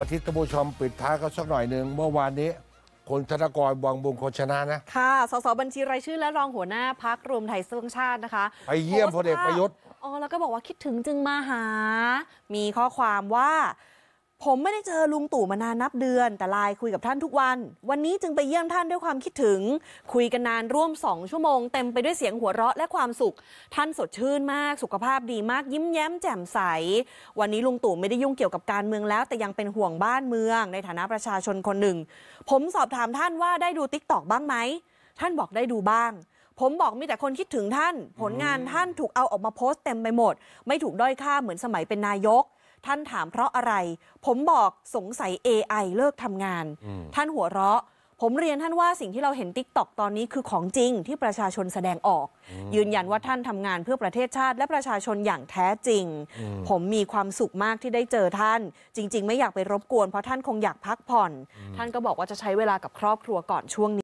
อาทิตย์ท่านผู้ชม ปิดท้ายก็สักหน่อยหนึ่งเมื่อวานนี้คนธนกรวังบุญคนชนะนะ ค่ะสสบัญชีรายชื่อและรองหัวหน้าพักรวมไทยสร้างชาตินะคะไปเยี่ยมพลเอกประยุทธ์อ๋อ แล้วก็บอกว่าคิดถึงจึงมาหามีข้อความว่าผมไม่ได้เจอลุงตู่มานานนับเดือน แต่ไลน์คุยกับท่านทุกวัน วันนี้จึงไปเยี่ยมท่านด้วยความคิดถึงคุยกันนานร่วมสองชั่วโมง เต็มไปด้วยเสียงหัวเราะและความสุข ท่านสดชื่นมากสุขภาพดีมากยิ้มแย้มแจ่มใส วันนี้ลุงตู่ไม่ได้ยุ่งเกี่ยวกับการเมืองแล้วแต่ยังเป็นห่วงบ้านเมือง ในฐานะประชาชนคนหนึ่ง ผมสอบถามท่านว่าได้ดูติ๊กตอกบ้างไหม ท่านบอกได้ดูบ้างผมบอกมีแต่คนคิดถึงท่าน ผลงานท่านถูกเอาออกมาโพสต์เต็มไปหมดไม่ถูกด้อยค่าเหมือนสมัยเป็นนายกท่านถามเพราะอะไร ผมบอกสงสัย AI เลิกทำงาน ท่านหัวเราะ ผมเรียนท่านว่าสิ่งที่เราเห็นติ๊กตอกตอนนี้คือของจริงที่ประชาชนแสดงออก ยืนยันว่าท่านทำงานเพื่อประเทศชาติและประชาชนอย่างแท้จริง ผมมีความสุขมากที่ได้เจอท่าน จริงๆ ไม่อยากไปรบกวนเพราะท่านคงอยากพักผ่อน ท่านก็บอกว่าจะใช้เวลากับครอบครัวก่อนช่วงนี้